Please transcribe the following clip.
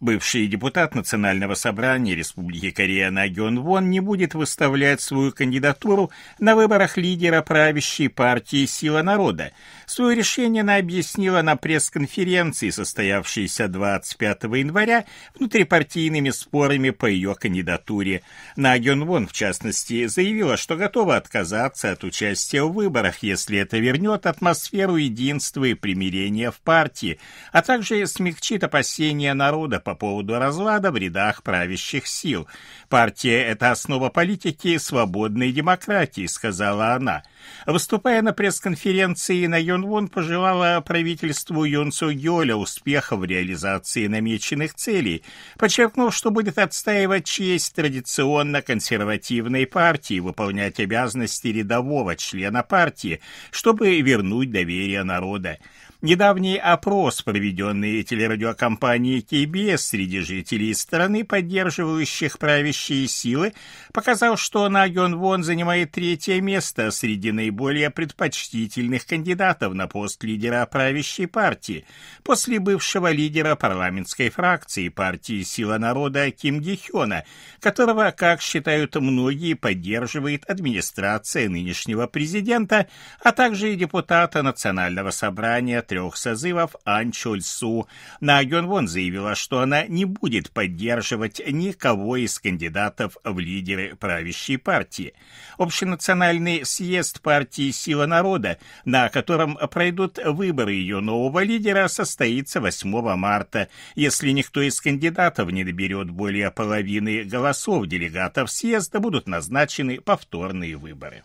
Бывший депутат Национального собрания Республики Корея Нагион Вон не будет выставлять свою кандидатуру на выборах лидера правящей партии «Сила народа». Свое решение она объяснила на пресс-конференции, состоявшейся 25 января, внутрипартийными спорами по ее кандидатуре. Нагион Вон, в частности, заявила, что готова отказаться от участия в выборах, если это вернет атмосферу единства и примирения в партии, а также смягчит опасения народа по поводу развада в рядах правящих сил. «Партия — это основа политики свободной демократии», — сказала она. Выступая на пресс-конференции, на Юнвон пожелала правительству Юн Цу Гёля успеха в реализации намеченных целей, подчеркнув, что будет отстаивать честь традиционно консервативной партии, выполнять обязанности рядового члена партии, чтобы вернуть доверие народа. Недавний опрос, проведенный телерадиокомпанией КБС среди жителей страны, поддерживающих правящие силы, показал, что На Йон Вон занимает третье место среди наиболее предпочтительных кандидатов на пост лидера правящей партии, после бывшего лидера парламентской фракции партии «Сила народа» Ким Ги Хёна, которого, как считают многие, поддерживает администрация нынешнего президента, а также и депутата Национального собрания трех созывов Ан Чоль Су На Вон заявила, что она не будет поддерживать никого из кандидатов в лидеры правящей партии. Общенациональный съезд партии «Сила народа», на котором пройдут выборы ее нового лидера, состоится 8 марта. Если никто из кандидатов не доберет более половины голосов делегатов съезда, будут назначены повторные выборы.